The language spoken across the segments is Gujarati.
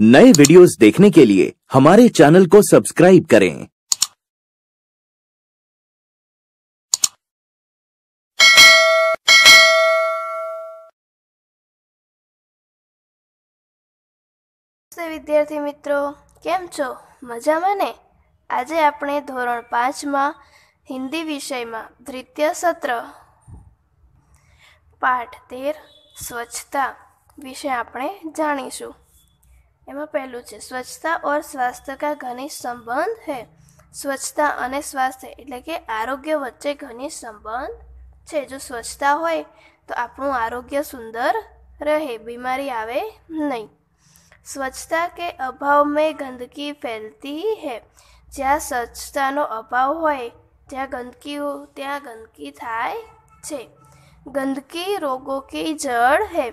नए वीडियोस देखने के लिए हमारे चैनल को सब्सक्राइब करें વિદ્યાર્થી મિત્રો કેમ છો મજામાં ને આજે આપણે ધોરણ પાંચમાં હિન્દી વિષયમાં દ્વિતીય સત્ર પાઠ તેર સ્વચ્છતા વિશે આપણે જાણીશું એમાં પહેલું છે સ્વચ્છતા ઓર સ્વાસ્થ્ય કા ઘનિષ્ઠ સંબંધ હૈ સ્વચ્છતા અને સ્વાસ્થ્ય એટલે કે આરોગ્ય વચ્ચે ઘનિષ્ઠ સંબંધ છે જો સ્વચ્છતા હોય તો આપણું આરોગ્ય સુંદર રહે બીમારી આવે નહીં સ્વચ્છતા કે અભાવ મેં ગંદકી ફેલતી હે જ્યાં સ્વચ્છતાનો અભાવ હોય ત્યાં ગંદકી ત્યાં ગંદકી થાય છે ગંદકી રોગો કે જળ હે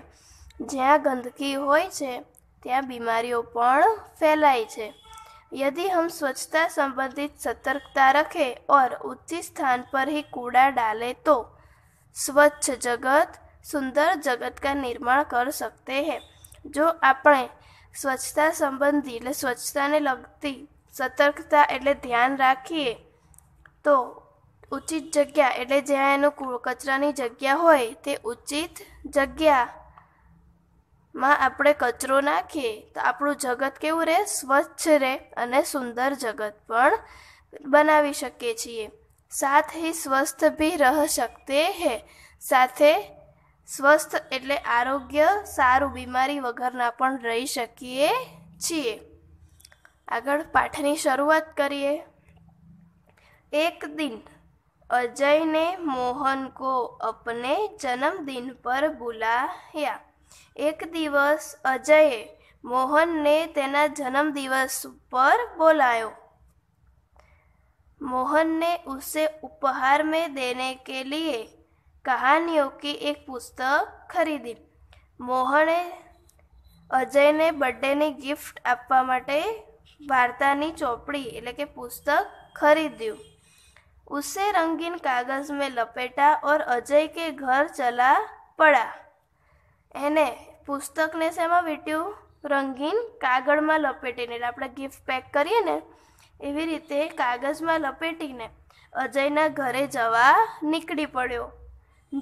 જ્યાં ગંદકી હોય છે ત્યાં બીમારીઓ પણ ફેલાય છે यदि હમ સ્વચ્છતા સંબંધિત સતર્કતા રખે ઓર ऊंचे સ્થાન પર હી કૂડા ડાલે તો સ્વચ્છ જગત સુંદર જગત કા નિર્માણ કર સકતે હે જો આપણે સ્વચ્છતા સંબંધી એટલે સ્વચ્છતાને લગતી સતર્કતા એટલે ધ્યાન રાખીએ તો ઉચિત જગ્યા એટલે જ્યાં એનો કચરાની જગ્યા હોય તે ઉચિત જગ્યા માં આપણે કચરો નાખીએ તો આપણું જગત કેવું રહે સ્વચ્છ રહે અને સુંદર જગત પણ બનાવી શકીએ છીએ સાથે સ્વસ્થ ભી રહ શકતે હે સાથે સ્વસ્થ એટલે આરોગ્ય સારું બીમારી વગરના પણ રહી શકીએ છીએ આગળ પાઠની શરૂઆત કરીએ એક દિન અજયને મોહન કો અપને જન્મદિન પર બુલાયા एक दिवस अजय मोहन ने तेना जन्मदिवस पर बोलायो मोहन ने उसे उपहार में देने के लिए कहानियों की एक पुस्तक खरीदी मोहन अजय ने बर्थडे ने गिफ्ट आप માટે ભારતાની ચોપડી એટલે કે પુસ્તક ખરીદ્યું उसे रंगीन कागज में लपेटा और अजय के घर चला पड़ा એને પુસ્તકને શેમાં વીટ્યું રંગીન કાગળમાં લપેટીને એટલે આપણે ગિફ્ટ પેક કરીએ ને એવી રીતે કાગળમાં લપેટીને અજયના ઘરે જવા નીકળી પડ્યો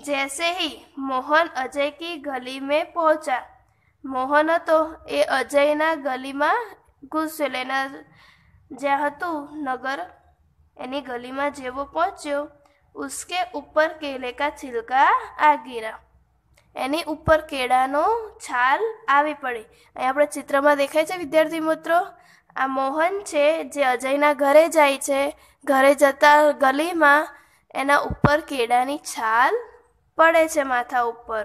જૈસે હી મોહન અજય કી ગલી મેં પહોંચ્યા મોહન હતો એ અજયના ગલીમાં ઘૂસ્યો એના જ્યાં હતું નગર એની ગલીમાં જેવો પહોંચ્યો ઉસકે ઉપર કેલે કા છિલકા આ ગીરા એની ઉપર કેળાનો છાલ આવી પડે અહીં આપણે ચિત્રમાં દેખાય છે વિદ્યાર્થી મિત્રો આ મોહન છે જે અજયના ઘરે જાય છે ઘરે જતા ગલીમાં એના ઉપર કેળાની છાલ પડે છે માથા ઉપર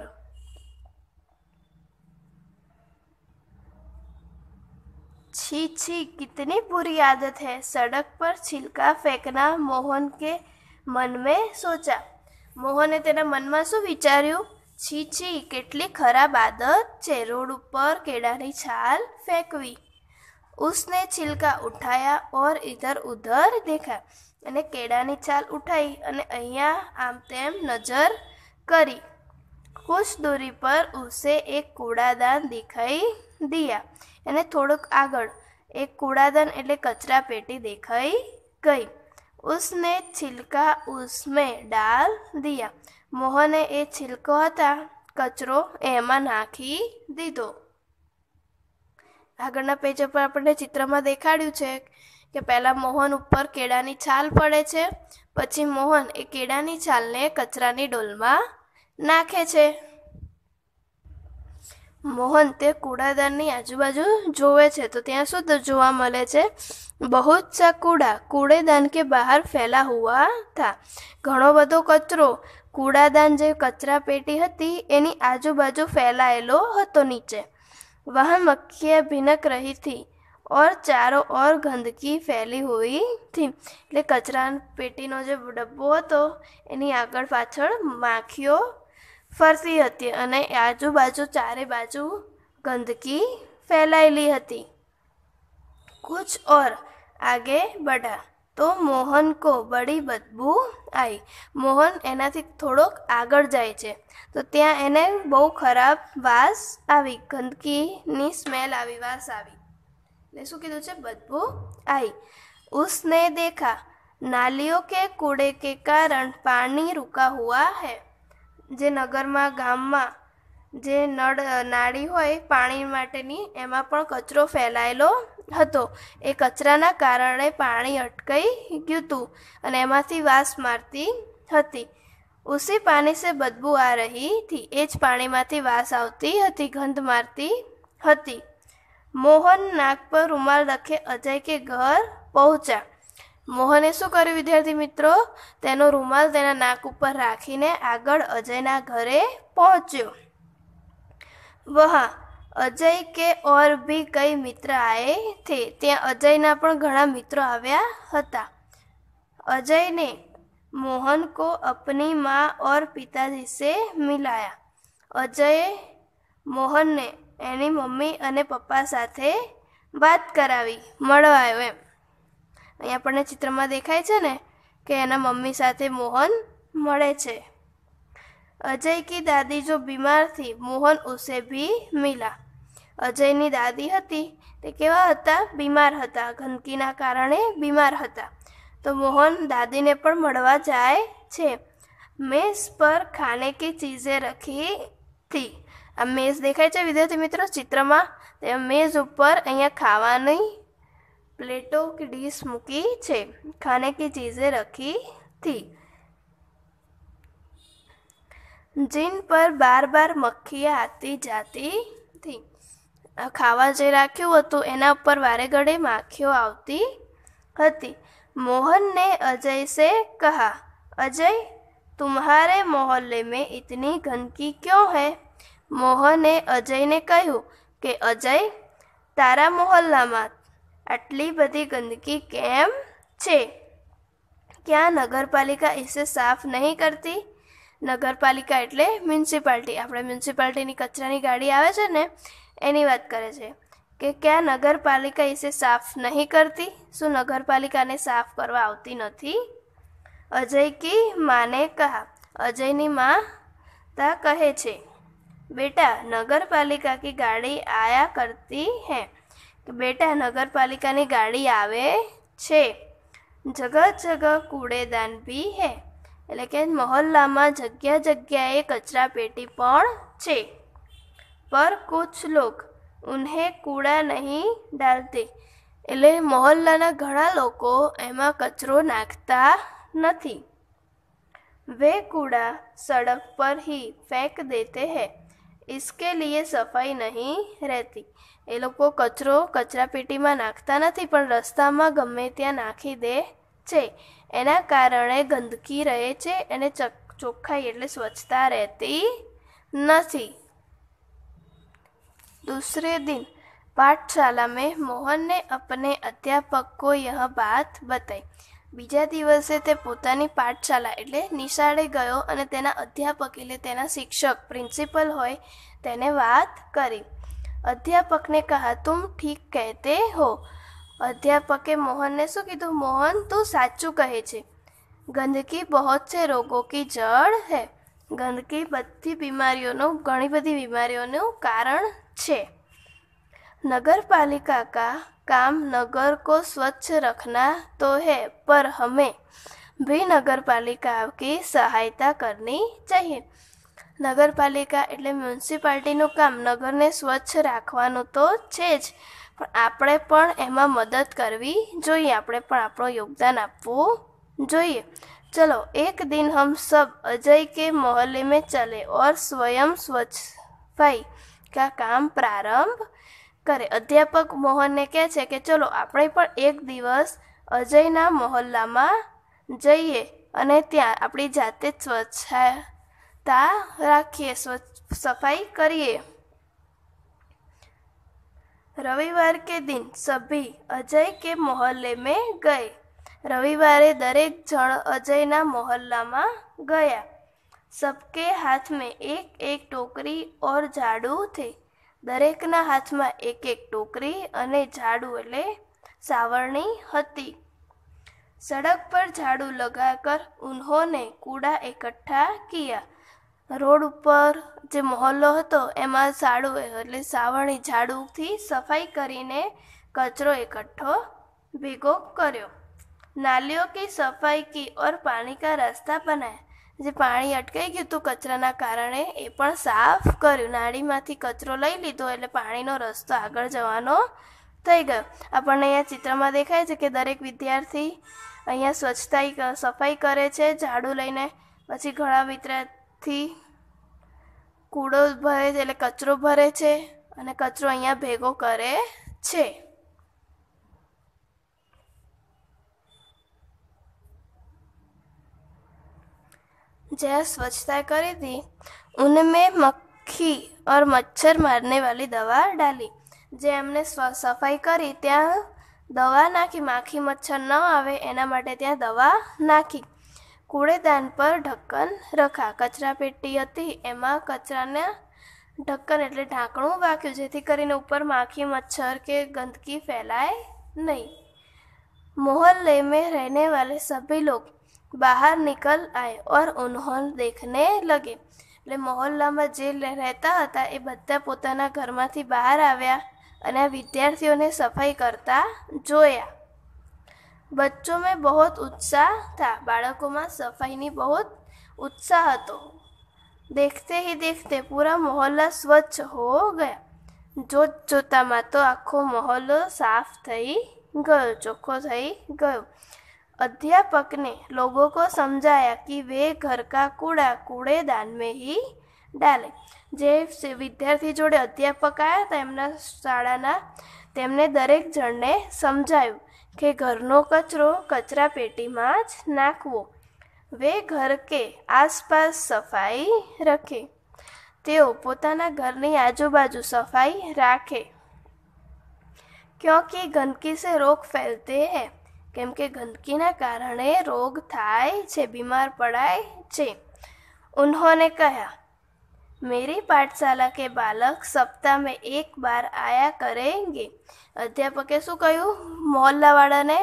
છી છી કિતની बुरी આદત હૈ સડક પર છિલકા ફેંકના મોહન કે મન મેં સોચા મોહને તેના મનમાં શું વિચાર્યું છી છી કેટલી ખરાબ આદત છે રોડ ઉપર કેળાની છાલ ફેંકવી ઉસને છિલકા ઉઠાયા ઓર ઇધર ઉધર દેખા અને કેળાની છાલ ઉઠાઈ અને અહીંયા આમ તેમ નજર કરી કુછ દૂરી પર ઉસે એક કૂડાદાન દેખાઈ દિયા અને થોડુંક આગળ એક કૂડાદાન એટલે કચરા પેટી દેખાઈ ગઈ उसने छिलका उसमें डाल दिया મોહને એ છિલકો હતા કચરો એમાં નાખી દીધો આગળના પેજ ઉપર આપણને ચિત્રમાં દેખાડ્યું છે કે પહેલાં મોહન ઉપર કેળાની છાલ પડે છે પછી મોહન એ કેળાની છાલને કચરાની ડોલમાં નાખે છે મોહન તે કૂડાદારની આજુબાજુ જોવે છે તો ત્યાં શું જોવા મળે છે બહુ સા કૂડા કૂડેદાન કે બહાર ફેલા હુઆ થા ઘણો બધો કચરો કૂડાદાન જે કચરા પેટી હતી એની આજુબાજુ ફેલાયેલો હતો નીચે વહ મક્ખિયા ભીનક રહી હતી ઓર ચારો ઓર ગંદકી ફેલી હોઈ હતી એટલે કચરા પેટીનો જે ડબ્બો હતો એની આગળ પાછળ માખીઓ ફરતી હતી અને આજુબાજુ ચારે બાજુ ગંદકી ફેલાયેલી હતી કુછ ઓર આગે બઢા તો મોહન કો બડી બદબુ આવી મોહન એનાથી થોડોક આગળ જાય છે તો ત્યાં એને બહુ ખરાબ વાસ આવી ગંદકીની સ્મેલ આવી વાસ આવી એટલે શું કીધું છે બદબુ આવી ઉસને દેખા નાલીઓ કે કૂડે કે કારણ પાણી રૂકા હુઆ હે જે નગરમાં ગામમાં જે નળ નાળી હોય પાણી માટેની એમાં પણ કચરો ફેલાયેલો હતો એ કચરાના કારણે પાણી અટકાઈ ગયું હતું અને એમાંથી વાસ મારતી હતી ઉસી પાણી સે બદબુ આ રહી હતી એ જ પાણીમાંથી વાસ આવતી હતી ગંધ મારતી હતી મોહન નાક પર રૂમાલ રખે અજય કે ઘર પહોંચ્યા મોહને શું કર્યું વિદ્યાર્થી મિત્રો તેનો રૂમાલ તેના નાક ઉપર રાખીને આગળ અજયના ઘરે પહોંચ્યો વહા અજય કે ઓર બી કઈ મિત્ર આવે થે ત્યાં અજયના પણ ઘણા મિત્રો આવ્યા હતા અજયને મોહન કો અપની માં ઓર પિતાજી સે મિલાયા અજયે મોહનને એની મમ્મી અને પપ્પા સાથે વાત કરાવી મળવા આવ્યો એમ અહીંયા આપણને ચિત્રમાં દેખાય છે ને કે એના મમ્મી સાથે મોહન મળે છે અજય કી દાદી જો બીમારથી મોહન ઉસે ભી મિલા અજયની દાદી હતી તે કેવા હતા બીમાર હતા ગંદકીના કારણે બીમાર હતા તો મોહન દાદીને પણ મળવા જાય છે મેઝ પર ખાને કી ચીઝે રખી હતી આ મેઝ દેખાય છે વિદ્યાર્થી મિત્રો ચિત્રમાં તે મેઝ ઉપર અહીંયા ખાવાની પ્લેટો કે ડીશ મૂકી છે ખાને કે ચીઝે રખી થી જીન પર બાર બાર મક્ખિયા આતી જાતી થી ખાવા જે રાખ્યું હતું એના ઉપર વારે ઘડે માખીઓ આવતી હતી મોહનને અજય સે કહા અજય તુમ્હારે મોહલ્લે મેં ઇતની ગંદકી ક્યો હૈ મોહને અજયને કહ્યું કે અજય તારા મોહલ્લામાં આટલી બધી ગંદકી કેમ છે ક્યાં નગરપાલિકા એસે સાફ નહીં કરતી નગરપાલિકા એટલે મ્યુનિસિપાલિટી આપણે મ્યુનિસિપાલિટીની કચરાની ગાડી આવે છે ને એની વાત કરે છે કે ક્યાં નગરપાલિકા એસે સાફ નહીં કરતી શું નગરપાલિકાને સાફ કરવા આવતી નથી અજય કી માને કહા અજયની માં તા કહે છે બેટા નગરપાલિકા કી ગાડી આયા કરતી હે બેટા નગરપાલિકાની ગાડી આવે છે જગહ જગહ કૂડેદાન બી હે એટલે કે મહોલ્લામાં જગ્યા જગ્યાએ કચરા પેટી પણ છે પર કુછ લોક ઉન્હે કૂડા નહીં ડાલતી એટલે મોહલ્લાના ઘણા લોકો એમાં કચરો નાખતા નથી વે કૂડા સડક પર હી ફેંક દેતે હે इसके लिए सफाई नहीं રહેતી એ લોકો કચરો કચરાપેટીમાં નાખતા નથી પણ રસ્તામાં ગમે ત્યાં નાખી દે છે એના કારણે ગંદકી રહે છે અને ચોખ્ખાઈ એટલે સ્વચ્છતા રહેતી નથી दूसरे दिन पाठशाला में मोहन ने अपने अध्यापक को यह बात बताई બીજા દિવસે તે પોતાની પાઠશાલા એટલે નિશાળે ગયો અને તેના અધ્યાપક એટલે તેના શિક્ષક પ્રિન્સિપલ હોય તેને વાત કરી અધ્યાપકને કહા તું ઠીક કહેતે હો અધ્યાપકે મોહનને શું કીધું મોહન તું સાચું કહે છે ગંદકી બહુ છે રોગો કી જડ હે ગંદકી બધી બીમારીઓનું ઘણી બધી બીમારીઓનું કારણ છે નગરપાલિકા કા કામ નગર કો સ્વચ્છ रखना તો હે पर હમે ભી નગરપાલિકા की સહાયતા કરની चाहिए નગરપાલિકા એટલે મ્યુનિસિપાલિટીનું કામ નગરને સ્વચ્છ રાખવાનું તો છે જ પણ આપણે પણ એમાં મદદ કરવી જોઈએ આપણે પણ આપણું યોગદાન આપવું જોઈએ ચલો એક દિન હમ સબ અજય કે મોહલ્લે મેં ચલે ઓર સ્વયં સ્વચ્છ ભાઈ का કામ પ્રારંભ કરે અધ્યાપક મોહનને કહે છે કે ચલો આપણે પણ એક દિવસ અજયના મહોલ્લામાં જઈએ અને ત્યાં આપણી જાતે સ્વચ્છતા રાખીએ સ્વચ્છ સફાઈ કરીએ રવિવાર કે દિન સભી અજય કે મોહલ્લે મેં ગઈ રવિવારે દરેક જણ અજયના મોહલ્લામાં ગયા સબકે હાથ મેં એક એક ટોકરી ઓર ઝાડુ થે દરેકના હાથમાં એક એક ટોકરી અને ઝાડુ એટલે સાવરણી હતી સડક પર ઝાડુ લગાકર ઉન્હોને કૂડા એકઠા કિયા રોડ ઉપર જે મહોલ્લો હતો એમાં સાડુ એટલે સાવરણી ઝાડુથી સફાઈ કરીને કચરો એકઠો ભેગો કર્યો નાલીઓ કી સફાઈ કી ઓર પાણી કા રાસ્તા બનાયા જે પાણી અટકાઈ ગયું હતું કચરાના કારણે એ પણ સાફ કર્યું નાળીમાંથી કચરો લઈ લીધો એટલે પાણીનો રસ્તો આગળ જવાનો થઈ ગયો આપણને અહીંયા ચિત્રમાં દેખાય છે કે દરેક વિદ્યાર્થી અહીંયા સ્વચ્છતા સફાઈ કરે છે ઝાડુ લઈને પછી ઘણા વિદ્યાર્થી કૂડો ભરે છે એટલે કચરો ભરે છે અને કચરો અહીંયા ભેગો કરે છે जहाँ स्वच्छता करी थी उनमें मक्खी और मच्छर मारने वाली दवा डाली જે એમને સફાઈ કરી ત્યાં દવા નાખી માખી મચ્છર ન આવે એના માટે ત્યાં દવા નાખી કૂડેદાન પર ઢક્કન રખા કચરાપેટી હતી એમાં કચરાને ઢક્કન એટલે ઢાંકણું વાખ્યું જેથી કરીને ઉપર માખી મચ્છર કે ગંદકી ફેલાય નહીં મોહલ્લે મેં રહેને વાલે સભી લોગ बाहर નીકળ આય ઓર ઉન્હોન દેખને લગે એટલે મોહલ્લામાં જે રહેતા હતા એ બધા પોતાના ઘરમાંથી બહાર આવ્યા અને વિદ્યાર્થીઓને સફાઈ કરતા જોયા બચ્ચો મેં બહુત ઉત્સાહ થા બાળકોમાં સફાઈની બહુત ઉત્સાહ હતો દેખતે હી દેખતે પૂરા મોહલ્લા સ્વચ્છ હો ગયા જોત જોતામાં તો આખો મોહલ્લો સાફ થઈ ગયો ચોખ્ખો થઈ ગયો अध्यापक ने लोगों को समझाया कि वे घर का कूड़ा कूड़ेदान में ही डालें जे विद्यार्थी जोड़े अध्यापक आया तेंने शाळाना तेंने દરેક જણને સમજાયો કે ઘરનો કચરો કચરાપેટીમાં જ નાખવો વે ઘર કે આસપાસ સફાઈ રાખી તે પોતાનો ઘરની આજુબાજુ સફાઈ રાખે કારણ કે ગંદકી સે રોગ ફેલતે હે કેમ કે ગંદકીના કારણે રોગ થાય છે બીમાર પડાય છે ઉન્હોને કહ્યા મેરી પાઠશાલા કે બાલક સપ્તાહ મેં એક બાર આયા કરેંગે અધ્યાપકે શું કહ્યું મોહલ્લાવાળાને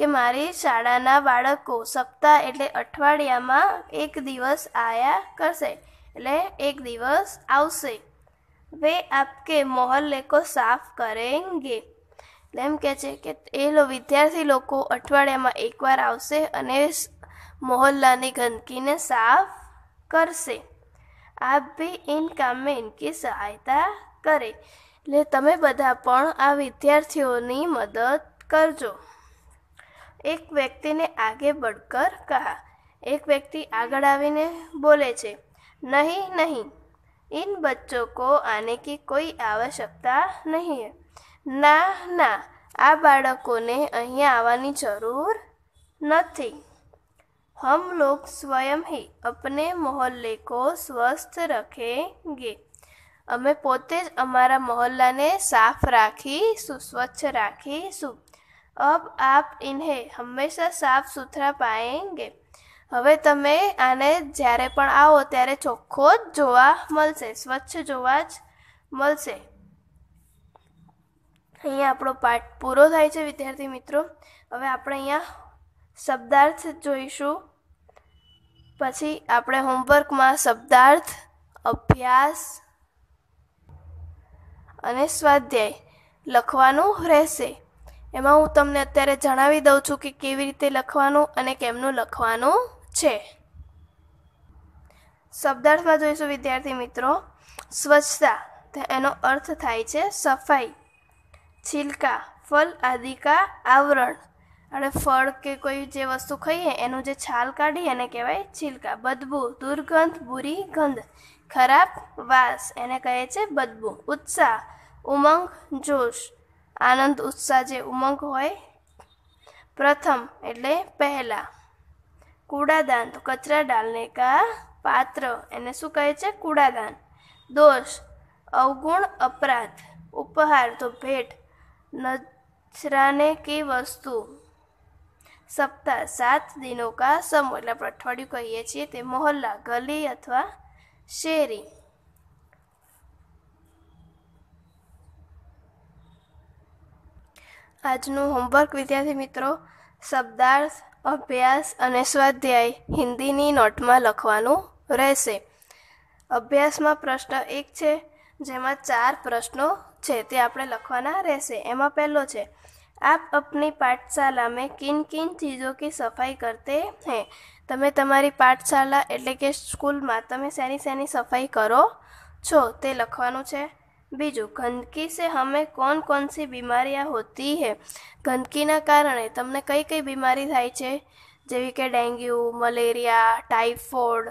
કે મારી શાળાના બાળકો સપ્તાહ એટલે અઠવાડિયામાં એક દિવસ આયા કરશે એટલે એક દિવસ આવશે વે આપકે મોહલ્લે કો સાફ કરેંગે એમ કહે છે કે એ લો વિદ્યાર્થી લોકો અઠવાડિયામાં એકવાર આવશે અને મોહલ્લાની ગંદકીને સાફ કરશે આપ બી ઇન કામે ઇનકી સહાયતા કરે એટલે તમે બધા પણ આ વિદ્યાર્થીઓની મદદ કરજો એક વ્યક્તિને આગે બળકર કહા એક વ્યક્તિ આગળ આવીને બોલે છે નહીં નહીં इन બચ્ચો को आने की कोई आवश्यकता नहीं ના ના આ બાળકોને અહીંયા આવવાની જરૂર નથી हम लोग स्वयं ही अपने मोहल्ले को સ્વસ્થ રખેંગે અમે પોતે જ અમારા મોહલ્લાને સાફ રાખીશું સ્વચ્છ રાખીશું અબ આપ ઇન્હે હંમેશા સાફ સુથરા પાએંગે હવે તમે આને જ્યારે પણ આવો ત્યારે ચોખ્ખો જ જોવા મળશે સ્વચ્છ જોવા જ મળશે અહીંયા આપણો પાઠ પૂરો થાય છે વિદ્યાર્થી મિત્રો હવે આપણે અહીંયા શબ્દાર્થ જોઈશું પછી આપણે હોમવર્કમાં શબ્દાર્થ અભ્યાસ અને સ્વાધ્યાય લખવાનું રહેશે એમાં હું તમને અત્યારે જણાવી દઉં છું કે કેવી રીતે લખવાનું અને કેમનું લખવાનું છે શબ્દાર્થમાં જોઈશું વિદ્યાર્થી મિત્રો સ્વચ્છતા એનો અર્થ થાય છે સફાઈ છિલકા ફલ આદિકા આવરણ અને ફળ કે કોઈ જે વસ્તુ ખાઈએ એનું જે છાલ કાઢી એને કહેવાય છિલકા બદબુ દુર્ગંધ બુરી ગંધ ખરાબ વાસ એને કહે છે બદબુ ઉત્સાહ ઉમંગ જોશ આનંદ ઉત્સાહ જે ઉમંગ હોય પ્રથમ એટલે પહેલાં કૂડાદાન તો કચરા ડાલને કા પાત્ર એને શું કહે છે કૂડાદાન દોષ અવગુણ અપરાધ ઉપહાર તો ભેટ નજરાને કે વસ્તુ સપ્તાહ સાત દિનો કા સમૂહ એટલે આપણે અઠવાડિયું કહીએ છીએ તે મોહલ્લા ગલી અથવા શેરી આજનું હોમવર્ક વિદ્યાર્થી મિત્રો શબ્દાર્થ અભ્યાસ અને સ્વાધ્યાય હિન્દીની નોટમાં લખવાનું રહેશે અભ્યાસમાં પ્રશ્ન એક છે જેમાં ચાર પ્રશ્નો છે તે આપણે લખવાના રહેશે એમાં પહેલો છે આપ આપની પાઠશાલા મેં કિન કિન ચીજો કી સફાઈ કરતે હે તમે તમારી પાઠશાલા એટલે કે સ્કૂલમાં તમે શેની શેની સફાઈ કરો છો તે લખવાનું છે બીજું ગંદકી સે હમે કોણ કોણ સી બીમારીયા હોતી હે ગંદકીના કારણે તમને કઈ કઈ બીમારી થાય છે જેવી કે ડેન્ગ્યુ મલેરિયા ટાઇફોઇડ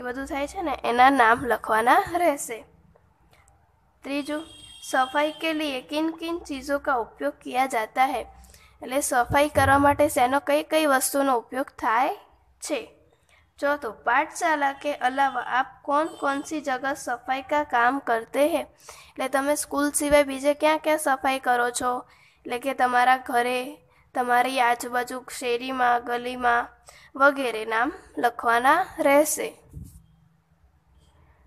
એ બધું થાય છે ને એના નામ લખવાના રહેશે ત્રીજું સફાઈ કે લીએ કિન કિન ચીજો કા ઉપયોગ કિયા જાતા હૈ એટલે સફાઈ કરવા માટે શેનો કઈ કઈ વસ્તુનો ઉપયોગ થાય છે ચોથું પાઠશાલા કે અલાવા આપ કોણ કોણ સી જગહ સફાઈ કા કામ કરતે હે એટલે તમે સ્કૂલ સિવાય બીજે ક્યાં ક્યાં સફાઈ કરો છો એટલે કે તમારા ઘરે તમારી આજુબાજુ શેરીમાં ગલીમાં વગેરે નામ લખવાના રહેશે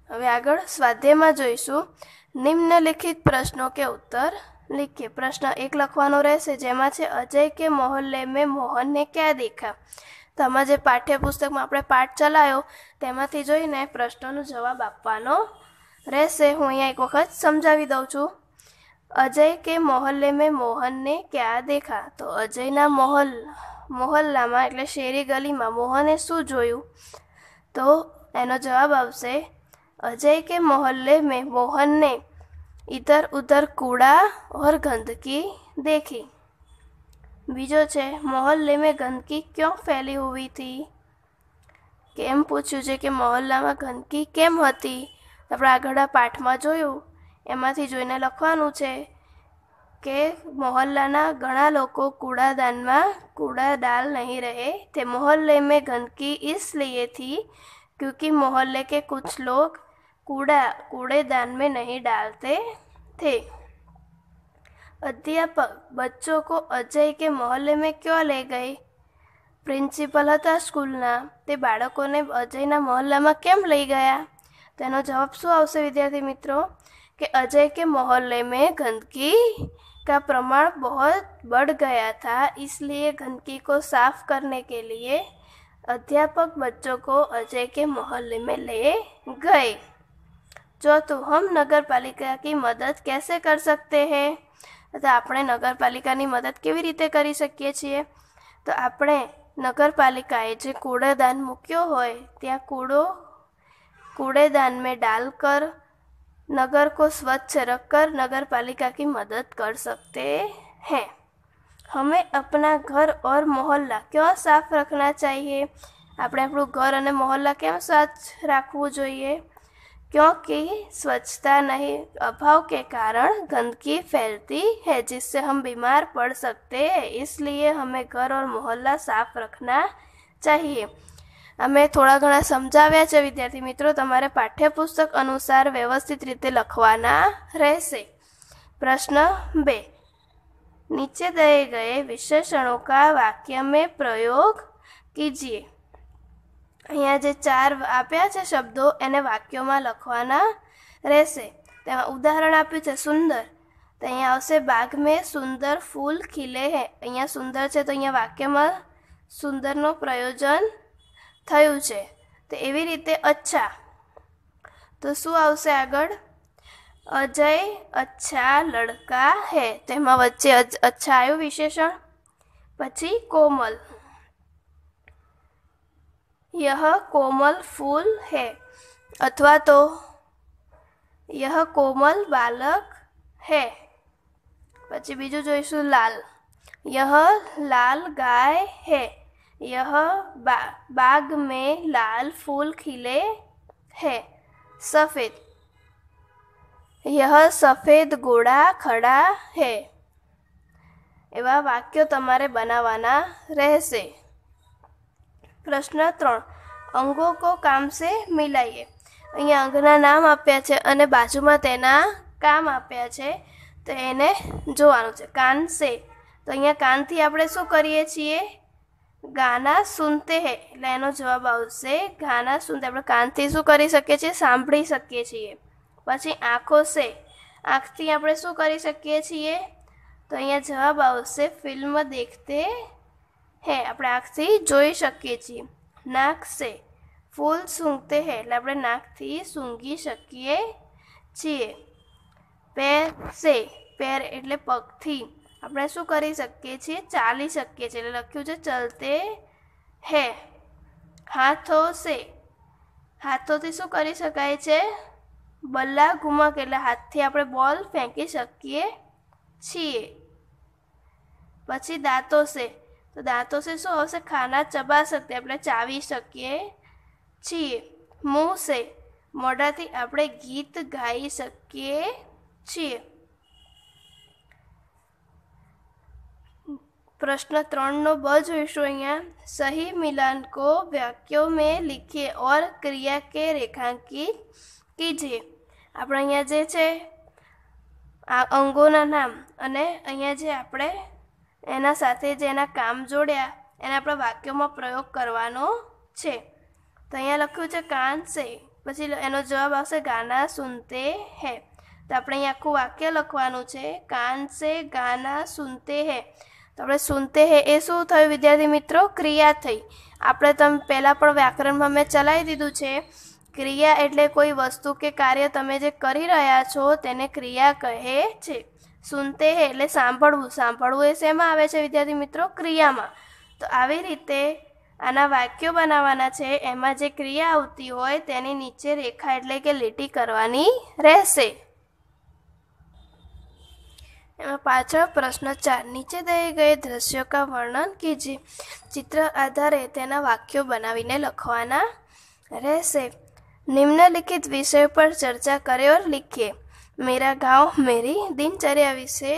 હવે આગળ સ્વાધ્યાયમાં જોઈશું નિમ્નલિખિત પ્રશ્નો કે ઉત્તર लिखिए પ્રશ્ન એક લખવાનો રહેશે જેમાં છે અજય કે મોહલ્લે મેં મોહનને ક્યાં દેખા તમારા જે પાઠ્યપુસ્તકમાં આપણે પાઠ ચલાવ્યો તેમાંથી જોઈને પ્રશ્નનો જવાબ આપવાનો રહેશે હું અહીંયા એક વખત સમજાવી દઉં છું અજય કે મોહલ્લે મેં મોહનને ક્યાં દેખા તો અજયના મોહલ મોહલ્લામાં એટલે શેરી ગલીમાં મોહને શું જોયું તો એનો જવાબ આવશે અજય કે મોહલ્લે મેં મોહનને ने ઉધર કૂડા ઓર ગંદકી દેખી બીજો છે મોહલ્લે મેં ગંદકી ક્યો ફેલી હોવી હતી કેમ પૂછ્યું છે કે મોહલ્લામાં ગંદકી કેમ હતી આપણે આગળના પાઠમાં જોયું એમાંથી જોઈને લખવાનું છે કે મોહલ્લાના ઘણા લોકો કૂડાદાનમાં કૂડા દાલ નહીં રહે તે મોહલ્લે મેં ગંદકી इसलिए થી क्योंकि મોહલ્લે કે કુછ लोग कूड़ा कूड़ेदान में नहीं डालते थे अध्यापक बच्चों को अजय के मोहल्ले में क्यों ले गए प्रिंसिपल હતા સ્કૂલના તે બાળકોને અજયના મોહલ્લામાં કેમ લઈ ગયા તેનો જવાબ શું આવશે વિદ્યાર્થી મિત્રો કે અજય કે મોહлле મે ગંદકી કા પ્રમાણ બહોત બડ ગયા થા ઇસલિયે ગંદકી કો સાફ કરને કે લિયે अध्यापक बच्चो को अजय के मोहल्ले में ले गए જો તો હમ નગરપાલિકા કે મદદ કેસે કર સકતે હે એટલે આપને નગરપાલિકા ની મદદ કેવી રીતે કરી સકિયે છે તો આપણે નગરપાલિકા એ જે કૂડદાન મૂક્યો હોય ત્યાં કૂડો કૂડેદાન મેં ડાલ કર નગર કો સ્વચ્છ રખ કર નગરપાલિકા કે મદદ કર સકતે હે હમે અપના ઘર ઓર મોહલ્લા કેમ સાફ રખના ચાહીએ આપને આપણો ઘર અને મોહલ્લા કેમ સ્વચ્છ રાખવો જોઈએ क्योंकि स्वच्छता नहीं अभाव के कारण गंदगी फैलती है जिससे हम बीमार पड़ सकते हैं इसलिए हमें घर और मोहल्ला साफ रखना चाहिए અમે થોડા ઘણા સમજાવ્યા છે વિદ્યાર્થી મિત્રો તમારે પાઠ્યપુસ્તક અનુસાર વ્યવસ્થિત રીતે લખવાના રહેશે પ્રશ્ન બે નીચે દે ગયે વિશેષણો કા વાક્ય મેં પ્રયોગ कीजिए અહીંયા જે ચાર આપ્યા છે શબ્દો એને વાક્યોમાં લખવાના રહેશે તેમાં ઉદાહરણ આપ્યું છે સુંદર તો અહીંયા આવશે બાગ મેં સુંદર ફૂલ ખીલે હે અહીંયા સુંદર છે તો અહીંયા વાક્યમાં સુંદરનું પ્રયોજન થયું છે તો એવી રીતે અચ્છા તો શું આવશે આગળ અજય અચ્છા લડકા હે તેમાં વચ્ચે અચ્છા આવ્યું વિશેષણ પછી કોમલ यह कोमल फूल है अथवा तो यह कोमल बालक है પછી બીજું જોઈશું લાલ यह लाल गाय है यह बा, बाग में लाल फूल खिले है सफ़ेद यह सफ़ेद घोड़ा खड़ा है एवं वाक्य તમારે બનાવવાના રહેશે પ્રશ્ન ત્રણ અંગો કો કામ સે મિલાઈએ અહીંયા અંગના નામ આપ્યા છે અને બાજુમાં તેના કામ આપ્યા છે તો એને જોવાનું છે કાન સે તો અહીંયા કાનથી આપણે શું કરીએ છીએ ગાના સુનતે હે એટલે એનો જવાબ આવશે ગાના સુનતે આપણે કાનથી શું કરી શકીએ છીએ સાંભળી શકીએ છીએ પછી આંખો સે આંખથી આપણે શું કરી શકીએ છીએ તો અહીંયા જવાબ આવશે ફિલ્મ દેખતે હે આપણે આંખથી જોઈ શકીએ છીએ નાક સે ફૂલ સૂંઘતે હે એટલે આપણે નાકથી સૂંઘી શકીએ છીએ પેર સે પેર એટલે પગથી આપણે શું કરી શકીએ છીએ ચાલી શકીએ છીએ એટલે લખ્યું છે ચલતે હે હાથો સે હાથોથી શું કરી શકાય છે બલ્લા ઘુમક એટલે હાથથી આપણે બોલ ફેંકી શકીએ છીએ પછી દાંતો સે તો દાંતો છે શું આવશે ખાના ચબા શકીએ આપણે ચાવી શકીએ છીએ મોં છે મોઢાથી આપણે ગીત ગાઈ શકીએ છીએ પ્રશ્ન ત્રણનો नो ब જોઈશું અહીંયા સહી મિલાન કો વાક્યો મેં લિખીએ ઓર ક્રિયા કે રેખાંકિત કીજીએ આપણે અહીંયા જે છે આ અંગોના નામ અને અહીંયા જે આપણે એના સાથે જે એના કામ જોડ્યા એને આપણા વાક્યોમાં પ્રયોગ કરવાનો છે તો અહીંયા લખ્યું છે કાન સે પછી એનો જવાબ આવશે ગાના સુનતે હે તો આપણે અહીંયા આખું વાક્ય લખવાનું છે કાન સે ગાના સુનતે હે તો આપણે સુનતે હે એ શું થયું વિદ્યાર્થી મિત્રો ક્રિયા થઈ આપણે તમે પહેલાં પણ વ્યાકરણમાં મેં ચલાવી દીધું છે ક્રિયા એટલે કોઈ વસ્તુ કે કાર્ય તમે જે કરી રહ્યા છો તેને ક્રિયા કહે છે સુનતે એટલે સાંભળવું સાંભળવું એ શેમાં આવે છે વિદ્યાર્થી મિત્રો ક્રિયામાં તો આવી રીતે આના વાક્યો બનાવવાના છે એમાં જે ક્રિયા આવતી હોય તેની નીચે રેખા એટલે કે લીટી કરવાની રહેશે એમાં પાછળ પ્રશ્ન ચાર નીચે દઈ ગઈ દ્રશ્યો કા વર્ણન કીજીએ ચિત્ર આધારે તેના વાક્યો બનાવીને લખવાના રહેશે નિમ્નલિખિત વિષય પર ચર્ચા કરે ઓર લીખીએ મેરા ગાંવ મેરી દિનચર્યા વિશે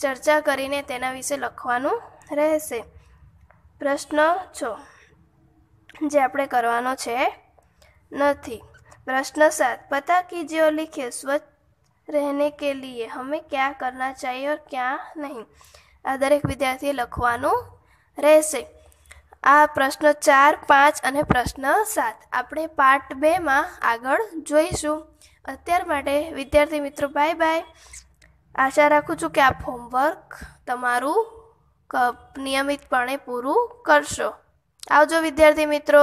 ચર્ચા કરીને તેના વિશે લખવાનું રહેશે પ્રશ્ન છો જે આપણે કરવાનો છે નથી પ્રશ્ન સાત પતા કીજીઓ લીખે સ્વચ્છ રહેને કે લીએ हमें ક્યાં કરના ચાહીએ और क्या નહીં આ દરેક વિદ્યાર્થીએ લખવાનું રહેશે આ પ્રશ્ન ચાર પાંચ અને પ્રશ્ન સાત આપણે પાર્ટ બેમાં આગળ જોઈશું અત્યાર માટે વિદ્યાર્થી મિત્રો બાય બાય આશા રાખું છું કે આ હોમવર્ક તમારું નિયમિતપણે પૂરું કરશો આવજો વિદ્યાર્થી મિત્રો